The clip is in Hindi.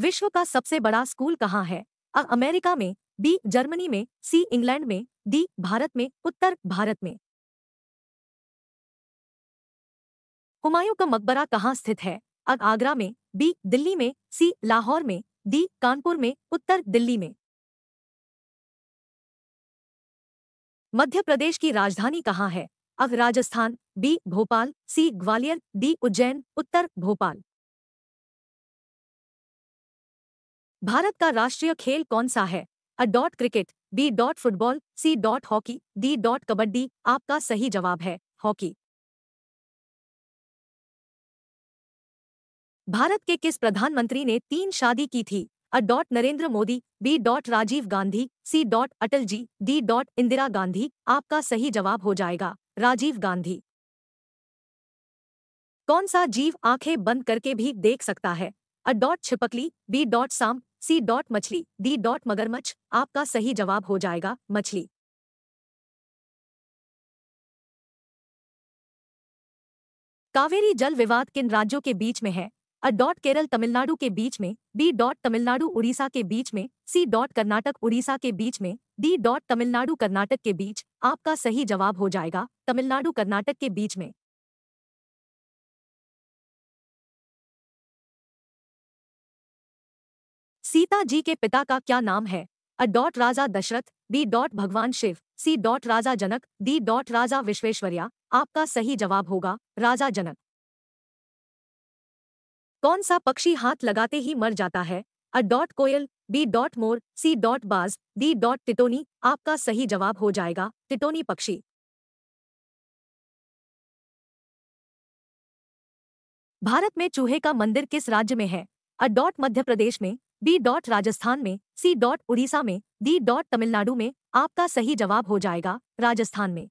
विश्व का सबसे बड़ा स्कूल कहाँ है अ अमेरिका में बी जर्मनी में सी इंग्लैंड में डी भारत में उत्तर भारत में हुमायूं का मकबरा कहाँ स्थित है अ आगरा में बी दिल्ली में सी लाहौर में डी कानपुर में उत्तर दिल्ली में मध्य प्रदेश की राजधानी कहाँ है अ Rajasthan B Bhopal C Gwalior D Ujjain उत्तर भोपाल भारत का राष्ट्रीय खेल कौन सा है अ dot cricket B dot football C dot hockey D dot kabaddi आपका सही जवाब है हॉकी भारत के किस प्रधानमंत्री ने तीन शादी की थी अ dot Narendra Modi B dot Rajiv Gandhi C dot Atal ji D dot Indira Gandhi आपका सही जवाब हो जाएगा राजीव गांधी कौन सा जीव आंखें बंद करके भी देख सकता है अ डॉट छिपकली बी डॉट साम सी डॉट मछली डी डॉट मगरमच्छ आपका सही जवाब हो जाएगा मछली कावेरी जल विवाद किन राज्यों के बीच में है अ डॉट केरल तमिलनाडु के बीच में बी डॉट तमिलनाडु उड़ीसा के बीच में सी डॉट कर्नाटक उड़ीसा के बीच में डी डॉट तमिलनाडु कर्नाटक के बीच आपका सही जवाब हो जाएगा तमिलनाडु कर्नाटक के बीच में सीता जी के पिता का क्या नाम है अ dot Raja Dasharath B dot भगवान Shiva C dot Raja Janak D dot Raja Visvesvaraya आपका सही जवाब होगा राजा जनक कौन सा पक्षी हाथ लगाते ही मर जाता है अ डॉट कोयल बी डॉट मोर सी डॉट बाज डी डॉट टिटोनी आपका सही जवाब हो जाएगा टिटोनी पक्षी भारत में चूहे का मंदिर किस राज्य में है अ डॉट मध्य प्रदेश में बी डॉट राजस्थान में सी डॉट उड़ीसा में डी डॉट तमिलनाडु में आपका सही जवाब हो जाएगा राजस्थान में